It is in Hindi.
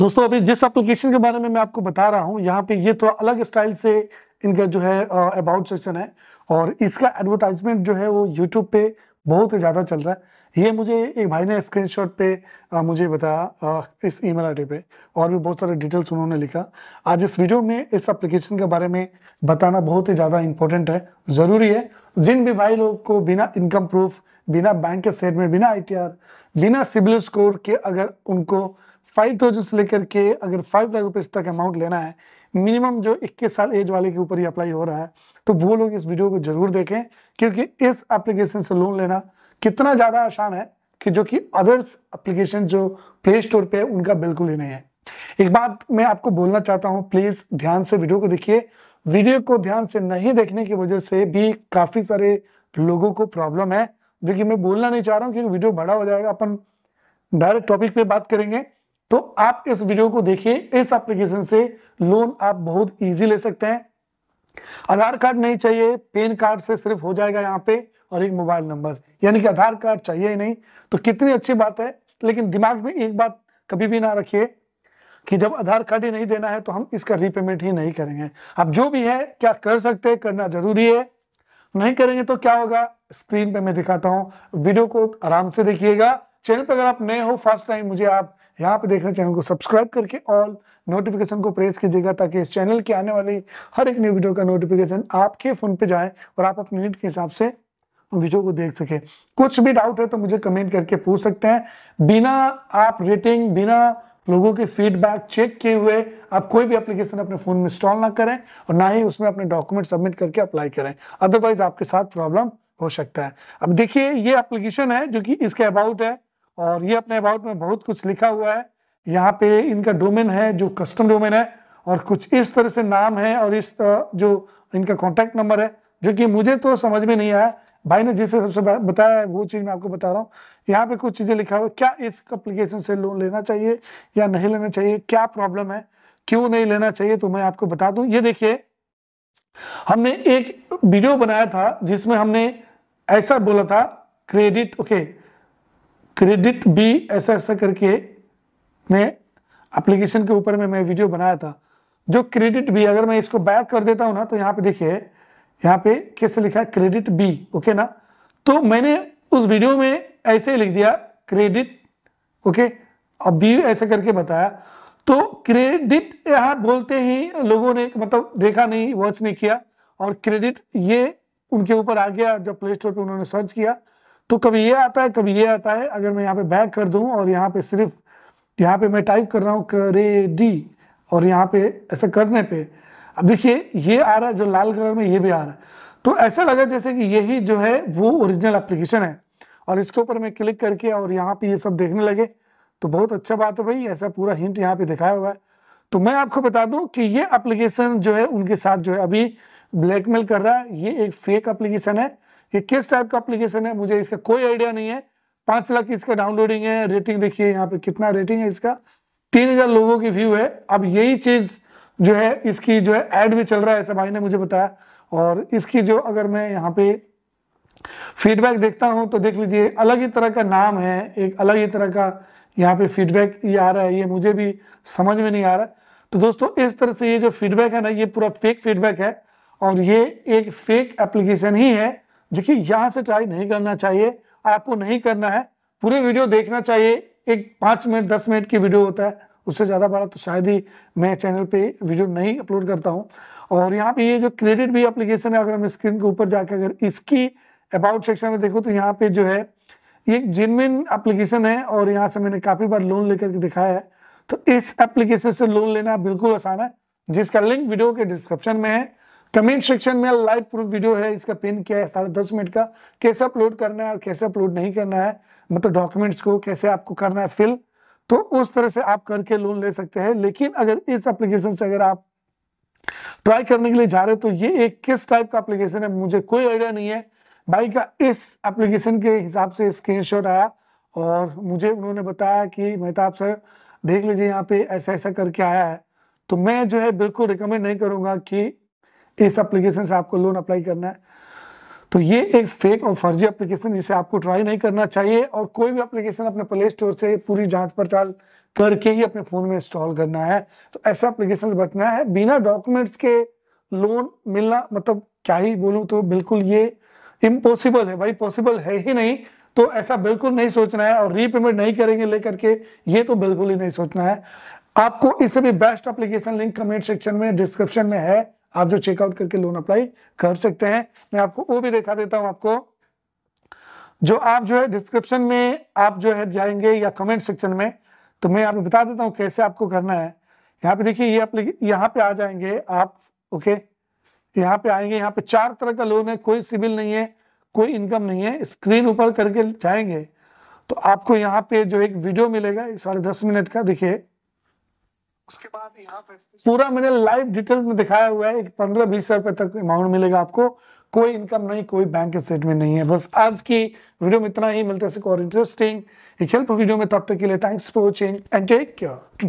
दोस्तों अभी जिस एप्लीकेशन के बारे में मैं आपको बता रहा हूँ यहाँ पे ये थोड़ा तो अलग स्टाइल से इनका जो है अबाउट सेक्शन है और इसका एडवर्टाइजमेंट जो है वो यूट्यूब पे बहुत ही ज़्यादा चल रहा है ये मुझे एक भाई ने स्क्रीनशॉट पे आ, मुझे बताया आ, इस ईमेल आईडी पे और भी बहुत सारे डिटेल्स उन्होंने लिखा आज इस वीडियो में इस एप्लीकेशन के बारे में बताना बहुत ही ज़्यादा इंपॉर्टेंट है ज़रूरी है जिन भी भाई लोग को बिना इनकम प्रूफ बिना बैंक के सेट में बिना आई बिना सिबिल स्कोर के अगर उनको फाइव थाउजेंड से लेकर के अगर फाइव लाख रुपए तक अमाउंट लेना है मिनिमम जो इक्कीस साल एज वाले के ऊपर ही अप्लाई हो रहा है तो वो लोग इस वीडियो को जरूर देखें क्योंकि इस एप्लीकेशन से लोन लेना कितना ज़्यादा आसान है कि जो कि अदर्स एप्लीकेशन जो प्ले स्टोर पे है उनका बिल्कुल ही नहीं है एक बात मैं आपको बोलना चाहता हूँ प्लीज़ ध्यान से वीडियो को देखिए वीडियो को ध्यान से नहीं देखने की वजह से भी काफ़ी सारे लोगों को प्रॉब्लम है जो कि मैं बोलना नहीं चाह रहा हूँ क्योंकि वीडियो बड़ा हो जाएगा अपन डायरेक्ट टॉपिक पे बात करेंगे तो आप इस वीडियो को देखिए इस एप्लीकेशन से लोन आप बहुत इजी ले सकते हैं आधार कार्ड नहीं चाहिए पेन कार्ड से सिर्फ हो जाएगा यहाँ पे और एक मोबाइल नंबर यानी कि आधार कार्ड चाहिए ही नहीं तो कितनी अच्छी बात है लेकिन दिमाग में एक बात कभी भी ना रखिए कि जब आधार कार्ड ही नहीं देना है तो हम इसका रीपेमेंट ही नहीं करेंगे अब जो भी है क्या कर सकते हैं करना जरूरी है नहीं करेंगे तो क्या होगा स्क्रीन पे मैं दिखाता हूं वीडियो को आराम से देखिएगा चैनल पर अगर आप नए हो फर्स्ट टाइम मुझे आप यहाँ पे देखना चैनल को सब्सक्राइब करके ऑल नोटिफिकेशन को प्रेस कीजिएगा ताकि इस चैनल की आने वाली हर एक न्यू वीडियो का नोटिफिकेशन आपके फ़ोन पे जाए और आप अपने नीट के हिसाब से वीडियो को देख सके कुछ भी डाउट है तो मुझे कमेंट करके पूछ सकते हैं बिना आप रेटिंग बिना लोगों के फीडबैक चेक किए हुए आप कोई भी एप्लीकेशन अपने फ़ोन में इंस्टॉल ना करें और ना ही उसमें अपने डॉक्यूमेंट सबमिट करके अप्लाई करें अदरवाइज आपके साथ प्रॉब्लम हो सकता है अब देखिए ये एप्लीकेशन है जो कि इसके अबाउट है और ये अपने अबाउट में बहुत कुछ लिखा हुआ है यहाँ पे इनका डोमेन है जो कस्टम डोमेन है और कुछ इस तरह से नाम है और इस जो इनका कॉन्टैक्ट नंबर है जो कि मुझे तो समझ में नहीं आया भाई ने जिसे सबसे बताया है वो चीज़ मैं आपको बता रहा हूँ यहाँ पे कुछ चीज़ें लिखा हुआ क्या इस अप्लीकेशन से लोन लेना चाहिए या नहीं लेना चाहिए क्या प्रॉब्लम है क्यों नहीं लेना चाहिए तो मैं आपको बता दूँ ये देखिए हमने एक वीडियो बनाया था जिसमें हमने ऐसा बोला था credit okay okay, credit B ऐसा ऐसा करके मैं एप्लीकेशन के ऊपर में मैं वीडियो बनाया था जो क्रेडिट बी अगर मैं इसको बैक कर देता हूँ ना तो यहाँ पे देखिए यहाँ पे कैसे लिखा है क्रेडिट बी ओके ना तो मैंने उस वीडियो में ऐसे लिख दिया क्रेडिट ओके और बी ऐसे करके बताया तो क्रेडिट यहाँ बोलते ही लोगों ने मतलब देखा नहीं वॉच नहीं किया और क्रेडिट ये उनके ऊपर आ गया जब प्ले स्टोर पर उन्होंने सर्च किया तो कभी ये आता है कभी ये आता है अगर मैं यहाँ पे बैक कर दूँ और यहाँ पे सिर्फ यहाँ पे मैं टाइप कर रहा हूँ करे डी और यहाँ पे ऐसा करने पे अब देखिए ये आ रहा है जो लाल कलर में ये भी आ रहा है तो ऐसा लगा जैसे कि यही जो है वो ओरिजिनल एप्लीकेशन है और इसके ऊपर मैं क्लिक करके और यहाँ पे ये सब देखने लगे तो बहुत अच्छा बात है भाई ऐसा पूरा हिंट यहाँ पे दिखाया हुआ है तो मैं आपको बता दूं कि ये एप्लीकेशन जो है उनके साथ जो है अभी ब्लैकमेल कर रहा है ये एक फेक एप्लीकेशन है ये किस टाइप का एप्लीकेशन है मुझे इसका कोई आइडिया नहीं है पांच लाख इसका डाउनलोडिंग है रेटिंग देखिए यहाँ पे कितना रेटिंग है इसका तीन हजार लोगों की व्यू है अब यही चीज़ जो है इसकी जो है एड भी चल रहा है ऐसा भाई ने मुझे बताया और इसकी जो अगर मैं यहाँ पे फीडबैक देखता हूँ तो देख लीजिए अलग ही तरह का नाम है एक अलग ही तरह का यहाँ पे फीडबैक ये आ रहा है ये मुझे भी समझ में नहीं आ रहा तो दोस्तों इस तरह से ये जो फीडबैक है ना ये पूरा फेक फीडबैक है और ये एक फेक एप्लीकेशन ही है देखिए यहाँ से ट्राई नहीं करना चाहिए आपको नहीं करना है पूरे वीडियो देखना चाहिए एक पाँच मिनट दस मिनट की वीडियो होता है उससे ज़्यादा बड़ा तो शायद ही मैं चैनल पे वीडियो नहीं अपलोड करता हूँ और यहाँ पे ये जो क्रेडिट भी एप्लीकेशन है अगर हम स्क्रीन के ऊपर जाके अगर इसकी अबाउट सेक्शन में देखो तो यहाँ पे जो है ये जेनविन एप्लीकेशन है और यहाँ से मैंने काफ़ी बार लोन लेकर के दिखाया है तो इस एप्लीकेशन से लोन लेना बिल्कुल आसान है जिसका लिंक वीडियो के डिस्क्रिप्शन में है कमेंट सेक्शन में लाइव प्रूफ वीडियो है इसका पिन क्या है साढ़े दस मिनट का कैसे अपलोड करना है और कैसे अपलोड नहीं करना है मतलब डॉक्यूमेंट्स को कैसे आपको करना है फिल तो उस तरह से आप करके लोन ले सकते हैं लेकिन अगर इस एप्लीकेशन से अगर आप ट्राई करने के लिए जा रहे हो तो ये एक किस टाइप का एप्लीकेशन है मुझे कोई आइडिया नहीं है भाई का इस एप्लीकेशन के हिसाब से स्क्रीन आया और मुझे उन्होंने बताया कि मेहताब सर देख लीजिए यहाँ पे ऐसा ऐसा करके आया है तो मैं जो है बिल्कुल रिकमेंड नहीं करूँगा कि इस एप्लीकेशन से आपको लोन अप्लाई करना है तो ये एक फेक और फर्जी एप्लीकेशन जिसे आपको ट्राई नहीं करना चाहिए और कोई भी एप्लीकेशन अपने प्ले स्टोर से पूरी जांच पड़ताल करके ही अपने फ़ोन में इंस्टॉल करना है तो ऐसा एप्लीकेशन बचना है बिना डॉक्यूमेंट्स के लोन मिलना मतलब क्या ही बोलूं तो बिल्कुल ये इम्पॉसिबल है भाई पॉसिबल है ही नहीं तो ऐसा बिल्कुल नहीं सोचना है और रीपेमेंट नहीं करेंगे लेकर के ये तो बिल्कुल ही नहीं सोचना है आपको इससे भी best application link comment section में डिस्क्रिप्शन में है आप जो चेकआउट करके लोन अप्लाई कर सकते हैं मैं आपको वो भी दिखा देता हूं आपको जो आप जो है डिस्क्रिप्शन में आप जो है जाएंगे या कमेंट सेक्शन में तो मैं आपको बता देता हूँ कैसे आपको करना है यहाँ पे देखिए ये आप यहाँ पे आ जाएंगे आप ओके यहाँ पे आएंगे यहाँ पे चार तरह का लोन है कोई सिविल नहीं है कोई इनकम नहीं है स्क्रीन ऊपर करके जाएंगे तो आपको यहाँ पे जो एक वीडियो मिलेगा साढ़े दस मिनट का देखिए उसके बाद यहाँ पे पूरा मैंने लाइव डिटेल में दिखाया हुआ है पंद्रह बीस रुपए तक अमाउंट मिलेगा आपको कोई इनकम नहीं कोई बैंक स्टेटमेंट नहीं है बस आज की वीडियो में इतना ही मिलते हैं और इंटरेस्टिंग एक हेल्प वीडियो में तब तक के लिए thanks for watching and take care